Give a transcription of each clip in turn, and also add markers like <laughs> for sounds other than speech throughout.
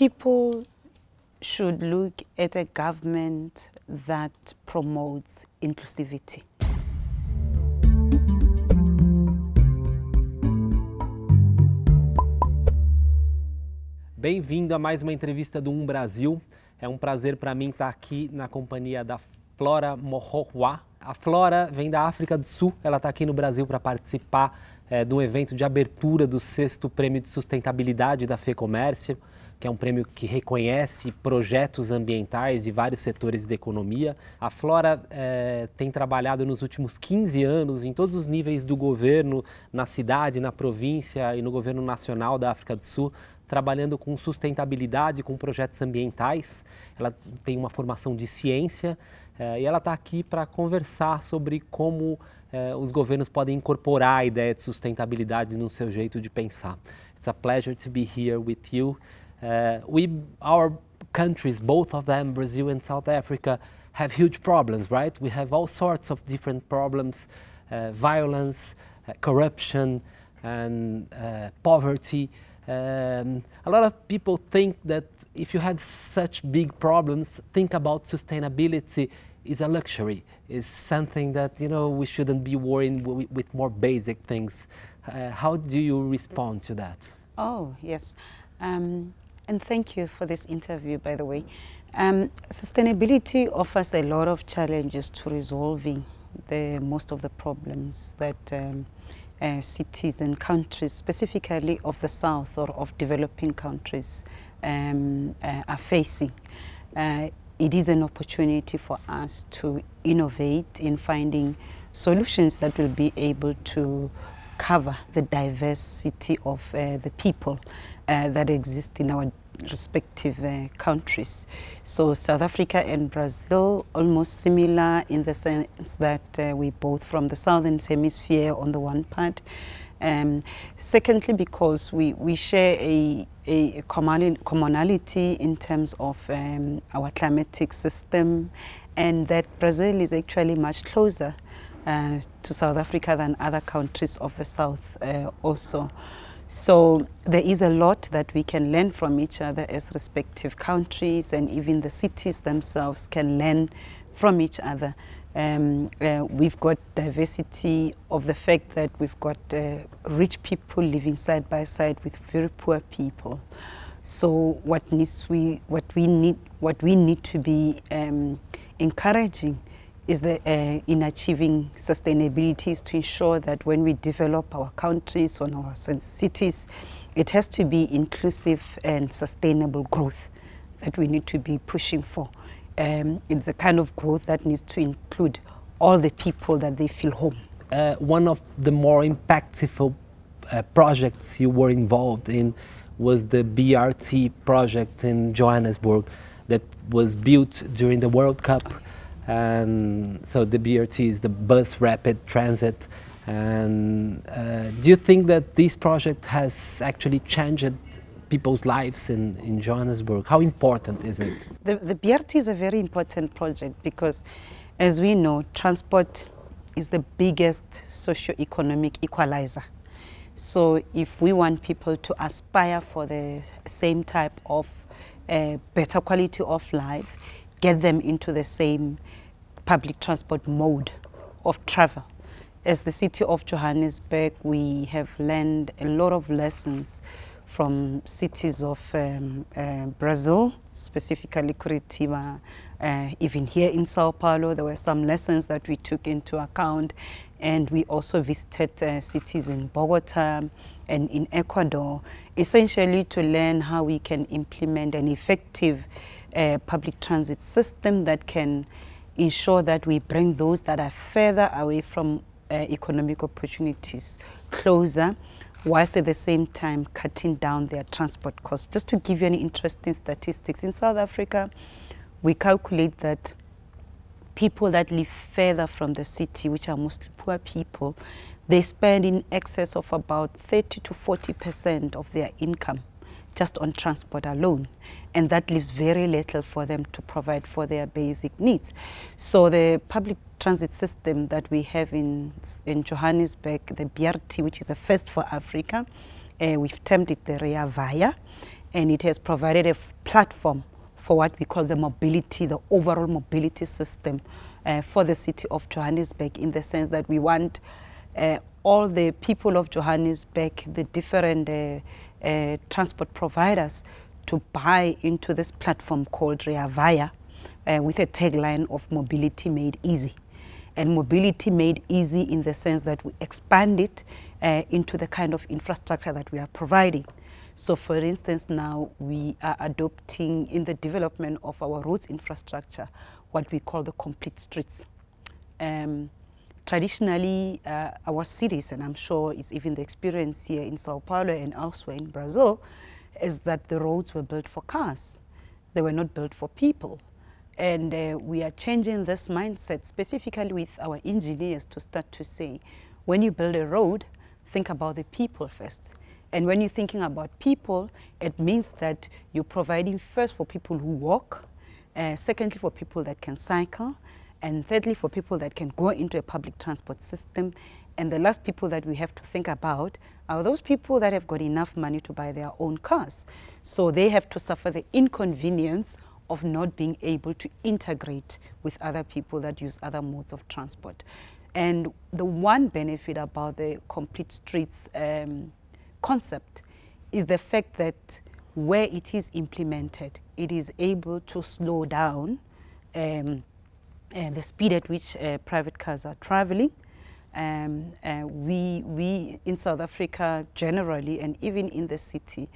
people should look at a government that promotes inclusivity. Bem-vindo a mais uma entrevista do Um Brasil. É um prazer para mim estar tá aqui na companhia da Flora Morrohuá. A Flora vem da África do Sul, ela está aqui no Brasil para participar é, de um evento de abertura do sexto Prêmio de Sustentabilidade da FEComércio. Comércio que é um prêmio que reconhece projetos ambientais de vários setores da economia. A Flora é, tem trabalhado nos últimos 15 anos em todos os níveis do governo, na cidade, na província e no governo nacional da África do Sul, trabalhando com sustentabilidade, com projetos ambientais. Ela tem uma formação de ciência é, e ela está aqui para conversar sobre como é, os governos podem incorporar a ideia de sustentabilidade no seu jeito de pensar. It's a pleasure to be here with you. Uh, we, our countries, both of them, Brazil and South Africa, have huge problems, right? We have all sorts of different problems uh, violence, uh, corruption, and poverty. Um, a lot of people think that if you have such big problems, think about sustainability is a luxury, is something that you know we shouldn't be worrying with more basic things. Uh, how do you respond to that? Oh yes, um, and thank you for this interview, by the way. Um, sustainability offers a lot of challenges to resolving the most of the problems that um, uh, cities and countries, specifically of the South or of developing countries, um, uh, are facing. Uh, it is an opportunity for us to innovate in finding solutions that will be able to cover the diversity of uh, the people uh, that exist in our respective uh, countries. So South Africa and Brazil almost similar in the sense that uh, we both from the southern hemisphere on the one part. Um, secondly, because we, we share a, a commonality in terms of um, our climatic system and that Brazil is actually much closer uh, to South Africa than other countries of the south uh, also. So there is a lot that we can learn from each other as respective countries and even the cities themselves can learn from each other. Um, uh, we've got diversity of the fact that we've got uh, rich people living side by side with very poor people. So what needs we what we need what we need to be um, encouraging is the, uh, in achieving sustainability is to ensure that when we develop our countries or our cities, it has to be inclusive and sustainable growth that we need to be pushing for. Um, it's a kind of growth that needs to include all the people that they feel home. Uh, one of the more impactful uh, projects you were involved in was the BRT project in Johannesburg that was built during the World Cup. And so the BRT is the bus rapid transit. And uh, do you think that this project has actually changed people's lives in, in Johannesburg? How important is it? The, the BRT is a very important project because, as we know, transport is the biggest socio-economic equalizer. So if we want people to aspire for the same type of uh, better quality of life, get them into the same public transport mode of travel. As the city of Johannesburg, we have learned a lot of lessons from cities of um, uh, Brazil, specifically Curitiba. Uh, even here in Sao Paulo, there were some lessons that we took into account. And we also visited uh, cities in Bogota and in Ecuador, essentially to learn how we can implement an effective uh, public transit system that can ensure that we bring those that are further away from uh, economic opportunities closer whilst at the same time cutting down their transport costs. Just to give you an interesting statistics, in South Africa, we calculate that people that live further from the city, which are mostly poor people, they spend in excess of about 30 to 40% of their income just on transport alone. And that leaves very little for them to provide for their basic needs. So the public transit system that we have in, in Johannesburg, the BRT, which is the first for Africa, uh, we've termed it the Rea Via, and it has provided a platform for what we call the mobility, the overall mobility system uh, for the city of Johannesburg in the sense that we want uh, all the people of Johannesburg, the different uh, uh, transport providers to buy into this platform called Reavaya uh, with a tagline of mobility made easy. And mobility made easy in the sense that we expand it uh, into the kind of infrastructure that we are providing. So for instance, now we are adopting in the development of our roads infrastructure what we call the complete streets. Um, traditionally uh, our cities, and I'm sure it's even the experience here in Sao Paulo and elsewhere in Brazil, is that the roads were built for cars. They were not built for people. And uh, we are changing this mindset specifically with our engineers to start to say, when you build a road, think about the people first. And when you're thinking about people, it means that you're providing first for people who walk, uh, secondly for people that can cycle, and thirdly, for people that can go into a public transport system. And the last people that we have to think about are those people that have got enough money to buy their own cars. So they have to suffer the inconvenience of not being able to integrate with other people that use other modes of transport. And the one benefit about the complete streets um, concept is the fact that where it is implemented, it is able to slow down um, uh, the speed at which uh, private cars are traveling. Um, uh, we, we in South Africa generally, and even in the city,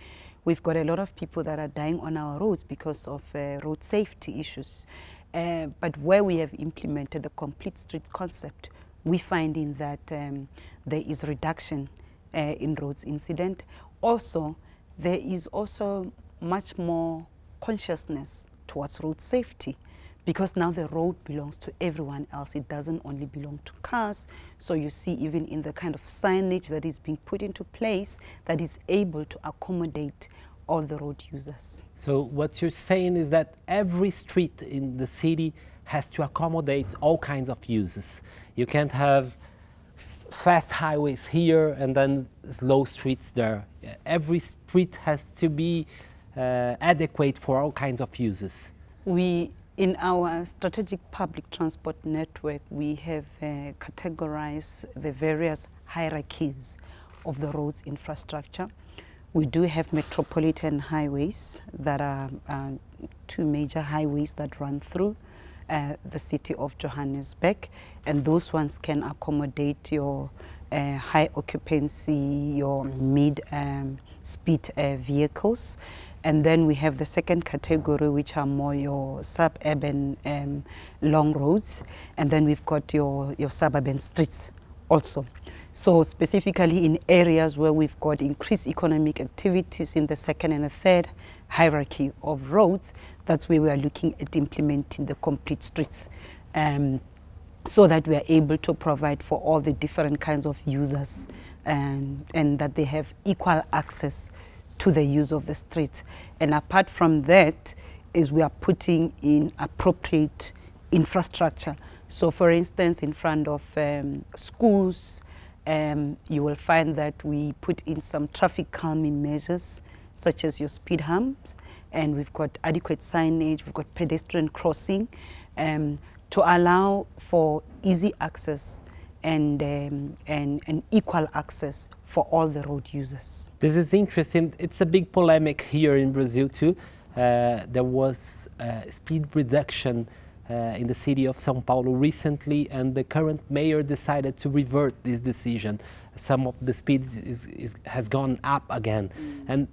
we've got a lot of people that are dying on our roads because of uh, road safety issues. Uh, but where we have implemented the complete street concept, we find in that um, there is reduction uh, in roads incident. Also, there is also much more consciousness towards road safety because now the road belongs to everyone else. It doesn't only belong to cars. So you see even in the kind of signage that is being put into place that is able to accommodate all the road users. So what you're saying is that every street in the city has to accommodate all kinds of uses. You can't have fast highways here and then slow streets there. Every street has to be uh, adequate for all kinds of uses. We in our strategic public transport network, we have uh, categorized the various hierarchies of the roads infrastructure. We do have metropolitan highways that are uh, two major highways that run through uh, the city of Johannesburg, and those ones can accommodate your uh, high occupancy, your mid um, speed uh, vehicles. And then we have the second category, which are more your suburban um, long roads. And then we've got your, your suburban streets also. So specifically in areas where we've got increased economic activities in the second and the third hierarchy of roads, that's where we are looking at implementing the complete streets. Um, so that we are able to provide for all the different kinds of users and, um, and that they have equal access to the use of the streets. And apart from that, is we are putting in appropriate infrastructure. So, for instance, in front of um, schools, um, you will find that we put in some traffic calming measures, such as your speed humps, and we've got adequate signage, we've got pedestrian crossing um, to allow for easy access and, um, and, and equal access for all the road users. This is interesting. It's a big polemic here in Brazil too. Uh, there was uh, speed reduction uh, in the city of São Paulo recently, and the current mayor decided to revert this decision. Some of the speed is, is, has gone up again, mm. and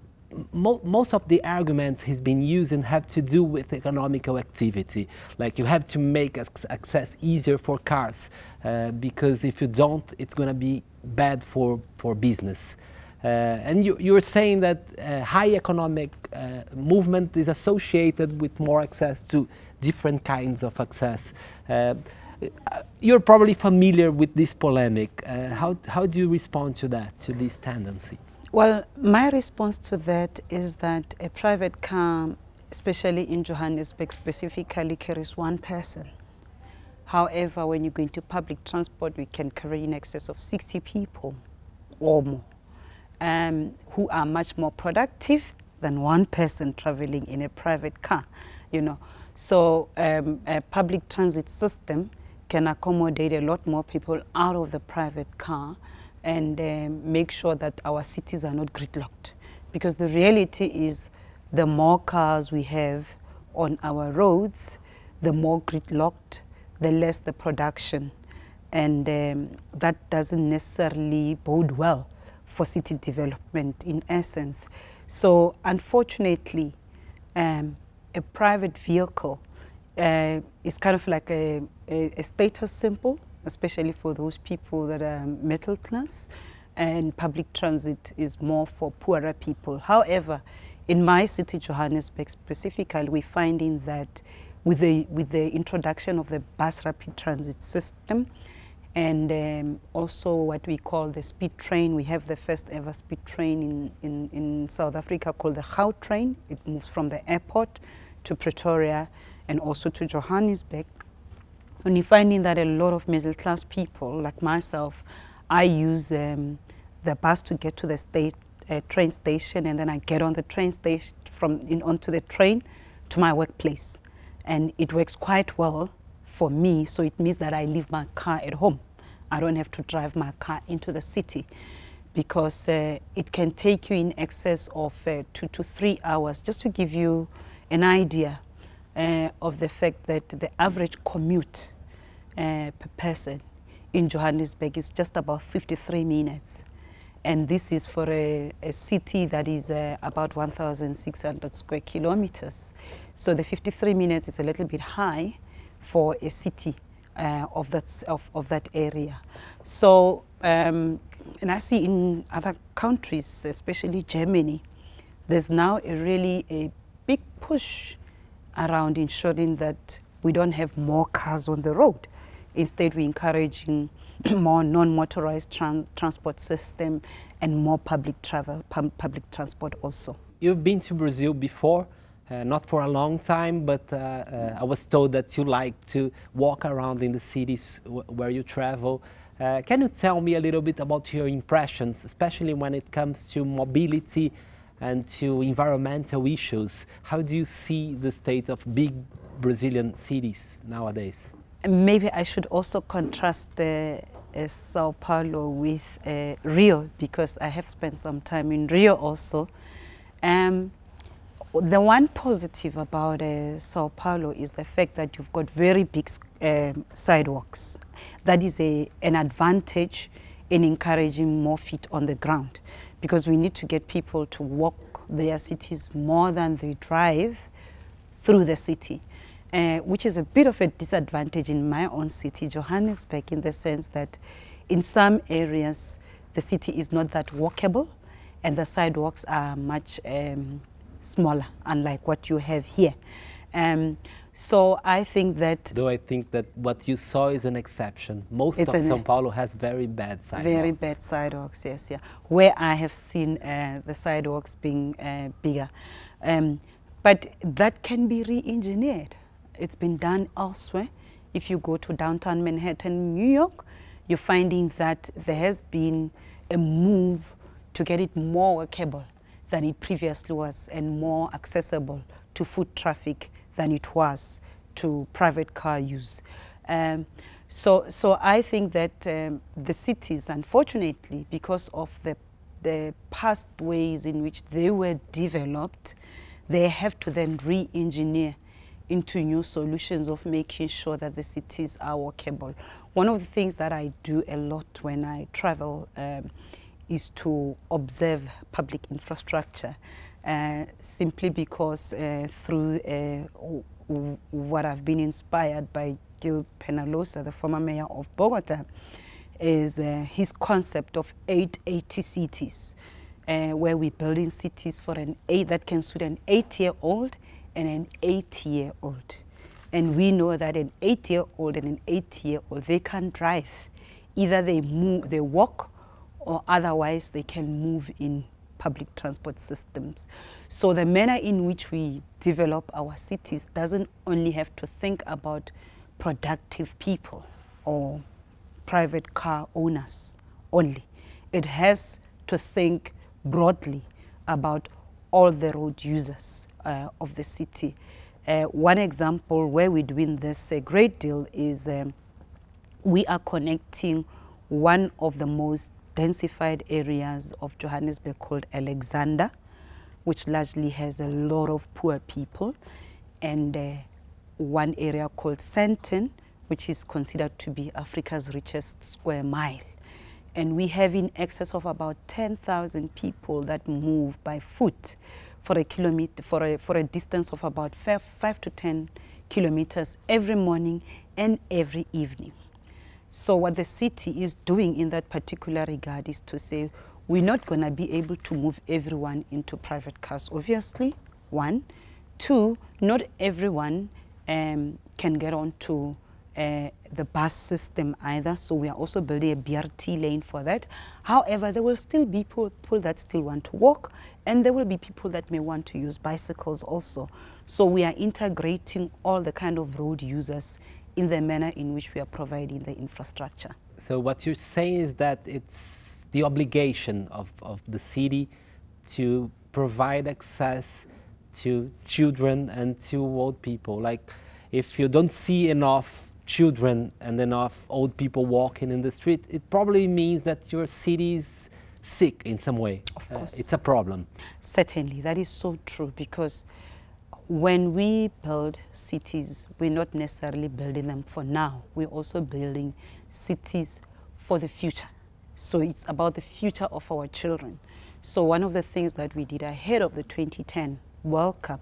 mo most of the arguments he's been using have to do with economical activity. Like you have to make access easier for cars uh, because if you don't, it's going to be bad for, for business. Uh, and you, are saying that uh, high economic uh, movement is associated with more access to different kinds of access. Uh, uh, you're probably familiar with this polemic. how, how do you respond to that, to this tendency? Well, my response to that is that a private car, especially in Johannesburg specifically, carries one person. However, when you go into public transport, we can carry in excess of 60 people or more um, who are much more productive than one person traveling in a private car, you know. So um, a public transit system can accommodate a lot more people out of the private car and uh, make sure that our cities are not gridlocked. Because the reality is the more cars we have on our roads, the more gridlocked, the less the production. And um, that doesn't necessarily bode well for city development in essence. So unfortunately, um, a private vehicle uh, is kind of like a, a, a status symbol especially for those people that are middle class and public transit is more for poorer people. However, in my city, Johannesburg specifically, we're finding that with the, with the introduction of the bus rapid transit system and um, also what we call the speed train, we have the first ever speed train in, in, in South Africa called the How train. It moves from the airport to Pretoria and also to Johannesburg. And finding that a lot of middle class people, like myself, I use um, the bus to get to the state, uh, train station, and then I get on the train station from in, onto the train to my workplace. And it works quite well for me, so it means that I leave my car at home. I don't have to drive my car into the city because uh, it can take you in excess of uh, two to three hours. Just to give you an idea, uh, of the fact that the average commute uh, per person in Johannesburg is just about 53 minutes. And this is for a, a city that is uh, about 1,600 square kilometers. So the 53 minutes is a little bit high for a city uh, of, that, of, of, that area. So, um, and I see in other countries, especially Germany, there's now a really a big push around ensuring that we don't have more cars on the road. Instead, we're encouraging <clears throat> more non-motorized tran transport system and more public travel, public transport also. You've been to Brazil before, uh, not for a long time, but uh, uh, I was told that you like to walk around in the cities where you travel. Uh, can you tell me a little bit about your impressions, especially when it comes to mobility and to environmental issues. How do you see the state of big Brazilian cities nowadays? Maybe I should also contrast the uh, Sao Paulo with uh, Rio because I have spent some time in Rio also. Um, the one positive about uh, Sao Paulo is the fact that you've got very big um, sidewalks. That is a, an advantage in encouraging more feet on the ground because we need to get people to walk their cities more than they drive through the city. Uh, which is a bit of a disadvantage in my own city, Johannesburg, in the sense that in some areas the city is not that walkable and the sidewalks are much um, smaller, unlike what you have here. Um, so I think that. Though I think that what you saw is an exception. Most of Sao Paulo has very bad sidewalks. Very bad sidewalks, yes, yeah. Where I have seen uh, the sidewalks being uh, bigger. Um, but that can be re engineered. It's been done elsewhere. If you go to downtown Manhattan, New York, you're finding that there has been a move to get it more workable than it previously was and more accessible to foot traffic than it was to private car use. Um, so, so I think that um, the cities, unfortunately, because of the, the past ways in which they were developed, they have to then re-engineer into new solutions of making sure that the cities are walkable. One of the things that I do a lot when I travel um, is to observe public infrastructure. Uh, simply because uh, through uh, what I've been inspired by Gil Penalosa, the former mayor of Bogota, is uh, his concept of 880 cities, where we're building cities for an eight that can suit an eight-year-old and an 8 year old And we know that an eight-year-old and an 8 year old they can't drive. Either they, move, they walk or otherwise they can move in public transport systems. So the manner in which we develop our cities doesn't only have to think about productive people or private car owners only. It has to think broadly about all the road users uh, of the city. Uh, one example where we're doing this a great deal is um, we are connecting one of the most densified areas of Johannesburg called Alexander, which largely has a lot of poor people, and uh, one area called Centen, which is considered to be Africa's richest square mile. And we have in excess of about 10,000 people that move by foot for a kilometer, for a, for a distance of about five, five to 10 kilometers every morning and every evening. So what the city is doing in that particular regard is to say, we're not going to be able to move everyone into private cars, obviously, one. Two, not everyone um, can get onto uh, the bus system either, so we are also building a BRT lane for that. However, there will still be people that still want to walk, and there will be people that may want to use bicycles also. So we are integrating all the kind of road users in the manner in which we are providing the infrastructure. So what you're saying is that it's the obligation of, of the city to provide access to children and to old people. Like if you don't see enough children and enough old people walking in the street, it probably means that your city is sick in some way. Of uh, course. Uh, it's a problem. Certainly, that is so true because when we build cities, we're not necessarily building them for now. We're also building cities for the future. So it's about the future of our children. So one of the things that we did ahead of the 2010 World Cup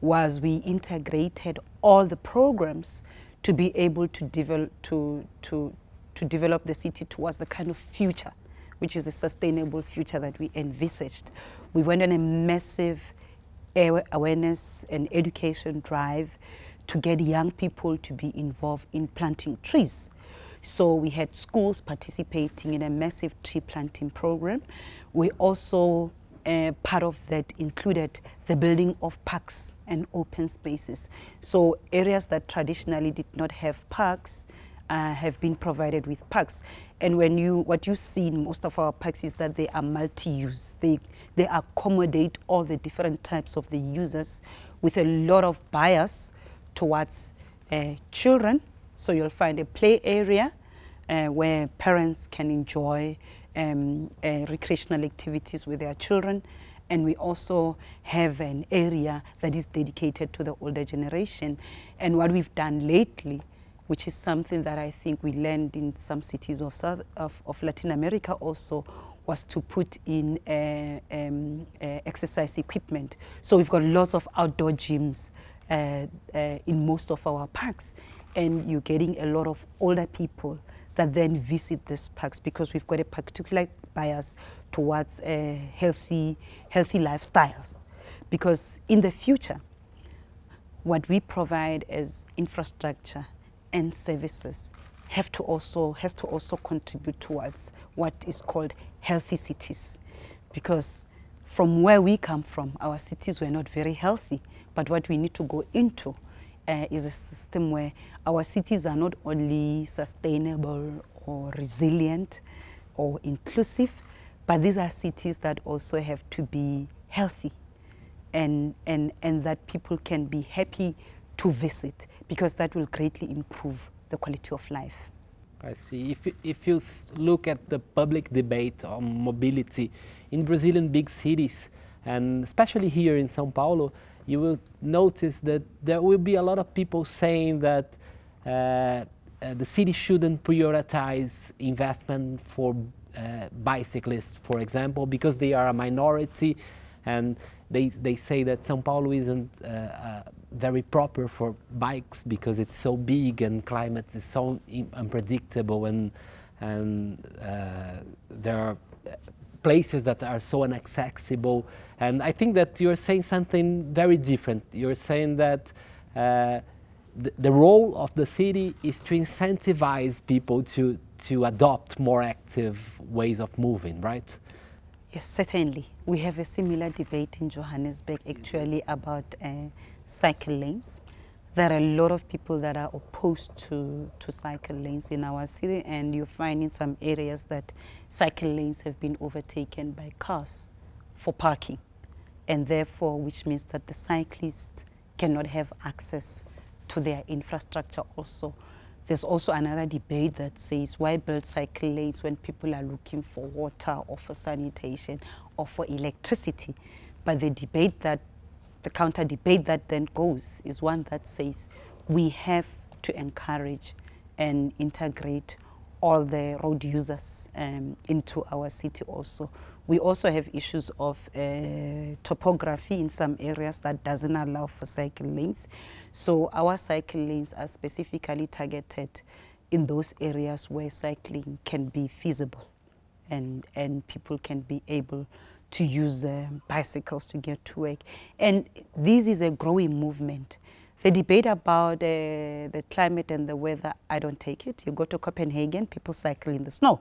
was we integrated all the programs to be able to develop, to, to, to develop the city towards the kind of future, which is a sustainable future that we envisaged. We went on a massive awareness and education drive to get young people to be involved in planting trees. So we had schools participating in a massive tree planting program. We also, uh, part of that included the building of parks and open spaces. So areas that traditionally did not have parks uh, have been provided with parks. And when you, what you see in most of our parks is that they are multi-use. They, they accommodate all the different types of the users with a lot of bias towards uh, children. So you'll find a play area uh, where parents can enjoy um, uh, recreational activities with their children. And we also have an area that is dedicated to the older generation. And what we've done lately which is something that I think we learned in some cities of, South, of, of Latin America also, was to put in uh, um, uh, exercise equipment. So we've got lots of outdoor gyms uh, uh in most of our parks, and you're getting a lot of older people that then visit these parks because we've got a particular bias towards uh, healthy, healthy lifestyles. Because in the future, what we provide as infrastructure and services have to also has to also contribute towards what is called healthy cities because from where we come from our cities were not very healthy but what we need to go into uh, is a system where our cities are not only sustainable or resilient or inclusive but these are cities that also have to be healthy and and and that people can be happy to visit because that will greatly improve the quality of life. I see. If, if you look at the public debate on mobility in Brazilian big cities, and especially here in Sao Paulo, you will notice that there will be a lot of people saying that uh, uh, the city shouldn't prioritize investment for uh, bicyclists, for example, because they are a minority and they, they say that Sao Paulo isn't uh, very proper for bikes because it's so big and climate is so unpredictable and and uh, there are places that are so inaccessible and I think that you're saying something very different. You're saying that uh, the, the role of the city is to incentivize people to to adopt more active ways of moving, right? Yes, certainly. We have a similar debate in Johannesburg actually about uh, cycle lanes. There are a lot of people that are opposed to, to cycle lanes in our city and you find in some areas that cycle lanes have been overtaken by cars for parking and therefore which means that the cyclists cannot have access to their infrastructure also. There's also another debate that says why build cycle lanes when people are looking for water or for sanitation or for electricity. But the debate that the counter debate that then goes is one that says we have to encourage and integrate all the road users um, into our city also. We also have issues of uh, topography in some areas that doesn't allow for cycle lanes. So our cycle lanes are specifically targeted in those areas where cycling can be feasible and, and people can be able to use uh, bicycles to get to work. And this is a growing movement. The debate about uh, the climate and the weather, I don't take it. You go to Copenhagen, people cycle in the snow.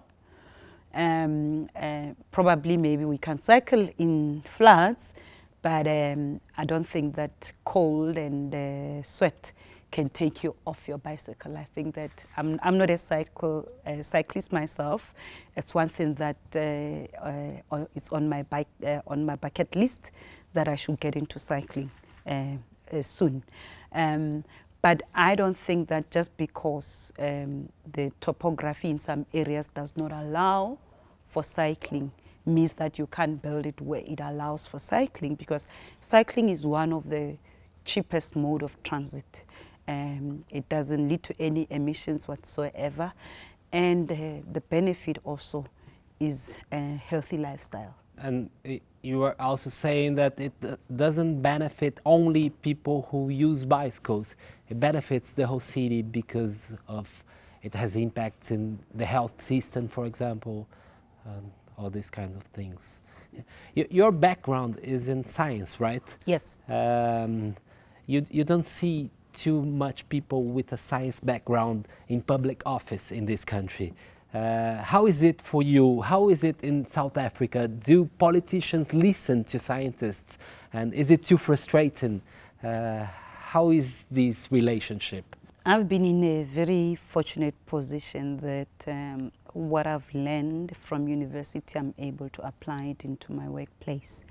Um, uh, probably maybe we can cycle in floods, but um, I don't think that cold and uh, sweat can take you off your bicycle. I think that I'm, I'm not a cycle cyclist myself. It's one thing that uh, uh, is on my bike uh, on my bucket list that I should get into cycling uh, uh, soon. Um, but I don't think that just because um, the topography in some areas does not allow for cycling means that you can't build it where it allows for cycling because cycling is one of the cheapest mode of transit um, it doesn't lead to any emissions whatsoever. And uh, the benefit also is a healthy lifestyle. And uh, you were also saying that it uh, doesn't benefit only people who use bicycles. It benefits the whole city because of it has impacts in the health system, for example, and all these kinds of things. Your background is in science, right? Yes. Um, you, you don't see too much people with a science background in public office in this country. Uh, how is it for you? How is it in South Africa? Do politicians listen to scientists? And is it too frustrating? Uh, how is this relationship? I've been in a very fortunate position that um, what I've learned from university, I'm able to apply it into my workplace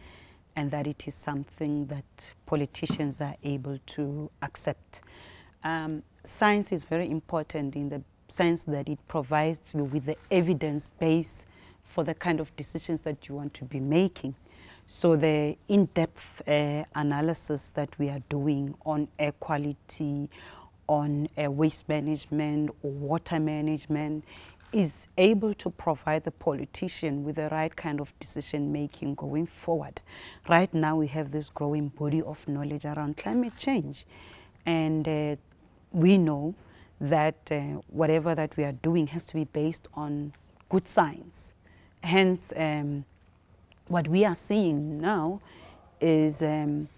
and that it is something that politicians are able to accept. Um, science is very important in the sense that it provides you with the evidence base for the kind of decisions that you want to be making. So the in-depth uh, analysis that we are doing on air quality, on waste management or water management is able to provide the politician with the right kind of decision making going forward. Right now we have this growing body of knowledge around climate change and uh, we know that uh, whatever that we are doing has to be based on good science. Hence, um, what we are seeing now is um,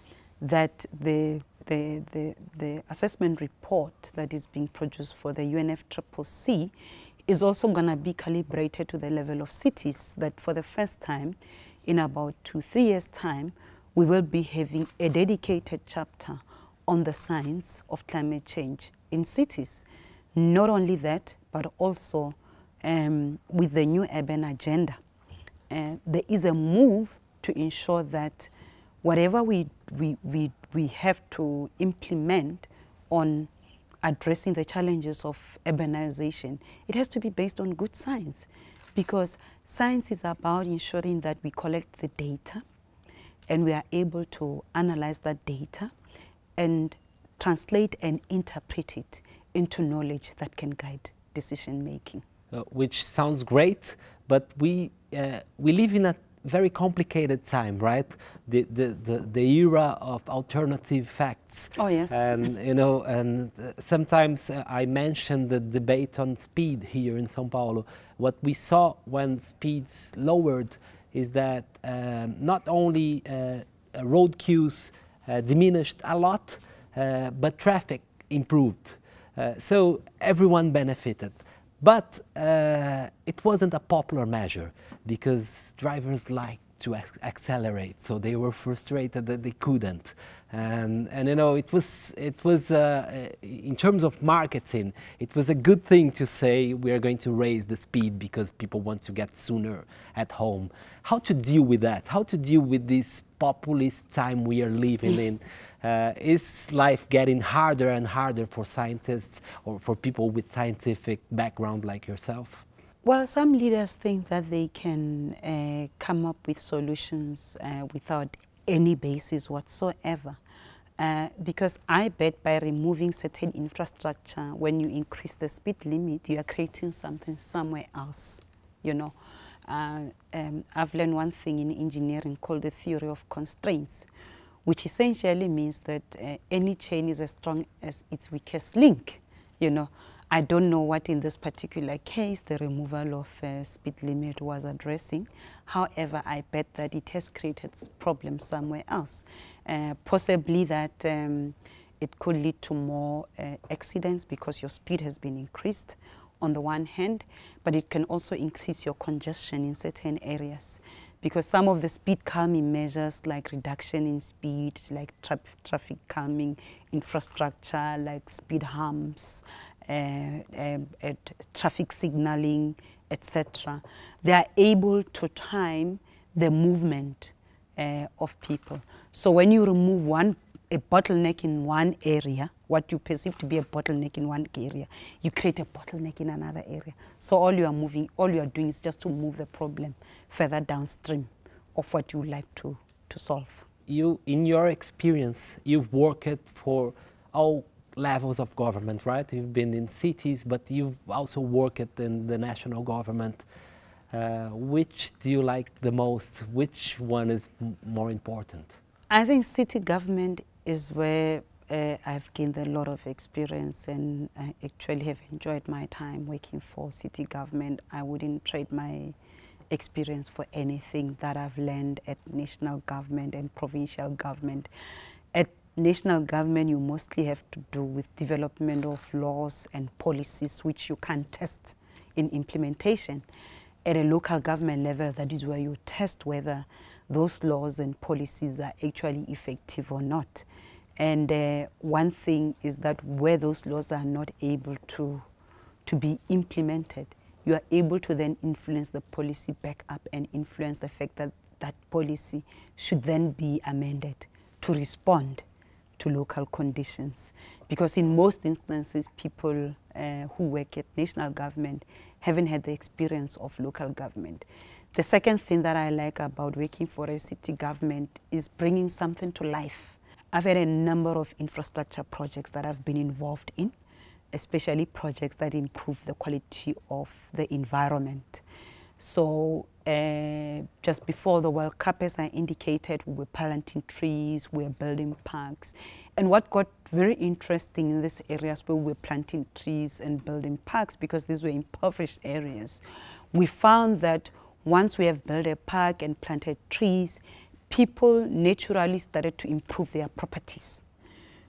that the the, the, the assessment report that is being produced for the UNFCCC is also going to be calibrated to the level of cities that for the first time in about two, three years' time, we will be having a dedicated chapter on the science of climate change in cities. Not only that, but also um, with the new urban agenda. Uh, there is a move to ensure that whatever we, we, we we have to implement on addressing the challenges of urbanization, it has to be based on good science because science is about ensuring that we collect the data and we are able to analyze that data and translate and interpret it into knowledge that can guide decision making. Uh, which sounds great, but we, uh, we live in a very complicated time, right? The, the, the, the, era of alternative facts. Oh, yes. And, you know, and uh, sometimes uh, I mentioned the debate on speed here in Sao Paulo. What we saw when speeds lowered is that um, not only uh, road queues uh, diminished a lot, uh, but traffic improved. so everyone benefited. But it wasn't a popular measure because drivers like to accelerate, so they were frustrated that they couldn't. And, and you know, it was, it was uh, uh, in terms of marketing, it was a good thing to say we are going to raise the speed because people want to get sooner at home. How to deal with that? How to deal with this populist time we are living in? <laughs> Uh, is life getting harder and harder for scientists or for people with scientific background like yourself? Well, some leaders think that they can uh, come up with solutions uh, without any basis whatsoever. Uh, because I bet by removing certain infrastructure, when you increase the speed limit, you are creating something somewhere else, you know. Uh, um, I've learned one thing in engineering called the theory of constraints, which essentially means that uh, any chain is as strong as its weakest link, you know. I don't know what in this particular case the removal of uh, speed limit was addressing. However, I bet that it has created problems somewhere else. Uh, possibly that um, it could lead to more uh, accidents because your speed has been increased on the one hand, but it can also increase your congestion in certain areas because some of the speed calming measures like reduction in speed, like tra traffic calming infrastructure, like speed humps, at uh, uh, uh, traffic signaling, etc. They are able to time the movement of people. So when you remove one a bottleneck in one area, what you perceive to be a bottleneck in one area, you create a bottleneck in another area. So all you are moving, all you are doing is just to move the problem further downstream of what you like to, to solve. You, in your experience, you've worked for how levels of government, right? You've been in cities, but you've also worked in the national government. Uh, which do you like the most? Which one is more important? I think city government is where uh, I've gained a lot of experience and I actually have enjoyed my time working for city government. I wouldn't trade my experience for anything that I've learned at national government and provincial government. At national government, you mostly have to do with development of laws and policies which you can test in implementation. At a local government level, that is where you test whether those laws and policies are actually effective or not. And uh, one thing is that where those laws are not able to, to be implemented, you are able to then influence the policy back up and influence the fact that that policy should then be amended to respond to local conditions. Because in most instances, people uh, who work at national government haven't had the experience of local government. The second thing that I like about working for a city government is bringing something to life. I've had a number of infrastructure projects that I've been involved in, especially projects that improve the quality of the environment. So uh, just before the World Cup, as I indicated, we were planting trees, we were building parks. And what got very interesting in these areas where we were planting trees and building parks, because these were impoverished areas, we found that once we have built a park and planted trees, people naturally started to improve their properties.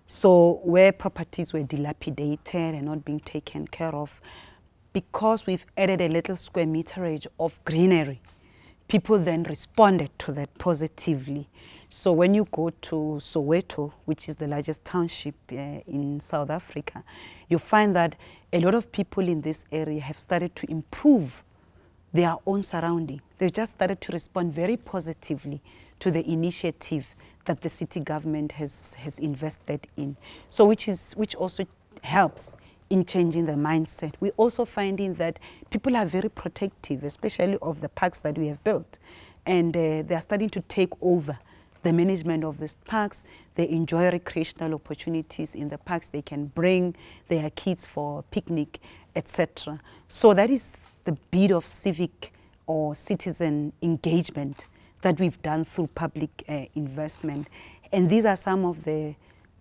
So where properties were dilapidated and not being taken care of, because we've added a little square meterage of greenery, people then responded to that positively. So when you go to Soweto, which is the largest township uh, in South Africa, you find that a lot of people in this area have started to improve their own surrounding. They've just started to respond very positively to the initiative that the city government has, has invested in. So which, is, which also helps in changing the mindset. We're also finding that people are very protective, especially of the parks that we have built. And uh, they are starting to take over the management of these parks. They enjoy recreational opportunities in the parks. They can bring their kids for picnic, etc. So that is the bit of civic or citizen engagement that we've done through public uh, investment. And these are some of the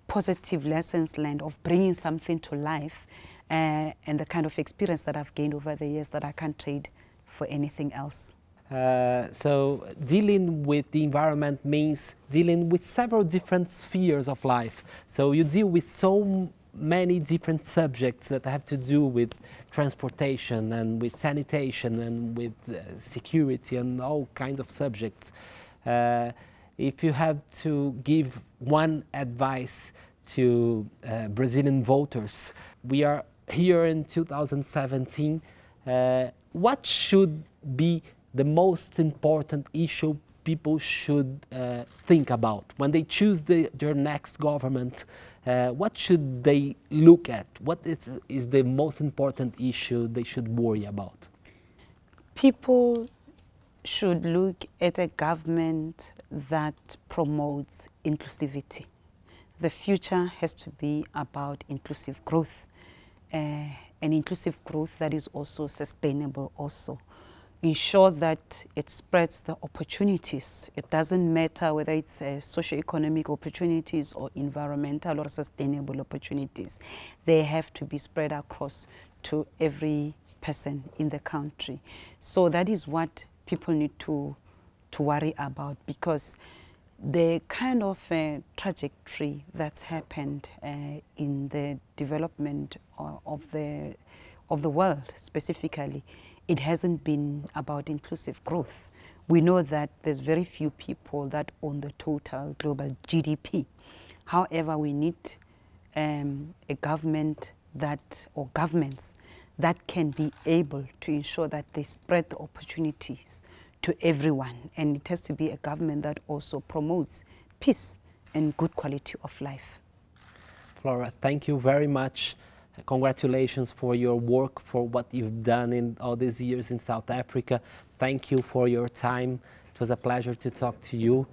positive lessons learned of bringing something to life uh, and the kind of experience that I've gained over the years that I can't trade for anything else. Uh, so dealing with the environment means dealing with several different spheres of life. So you deal with so many different subjects that have to do with transportation and with sanitation and with uh, security and all kinds of subjects. Uh, if you have to give one advice to uh, Brazilian voters, we are here in 2017. Uh, what should be the most important issue people should uh, think about when they choose the, their next government? Uh, what should they look at? What is, is the most important issue they should worry about? People should look at a government that promotes inclusivity. The future has to be about inclusive growth, uh, an inclusive growth that is also sustainable also. Ensure that it spreads the opportunities. It doesn't matter whether it's uh, socio-economic opportunities or environmental or sustainable opportunities. They have to be spread across to every person in the country. So that is what people need to to worry about because the kind of uh, trajectory that's happened uh, in the development uh, of the of the world specifically, it hasn't been about inclusive growth. We know that there's very few people that own the total global GDP. However, we need um, a government that or governments that can be able to ensure that they spread the opportunities to everyone. And it has to be a government that also promotes peace and good quality of life. Flora, thank you very much. Congratulations for your work, for what you've done in all these years in South Africa. Thank you for your time. It was a pleasure to talk to you.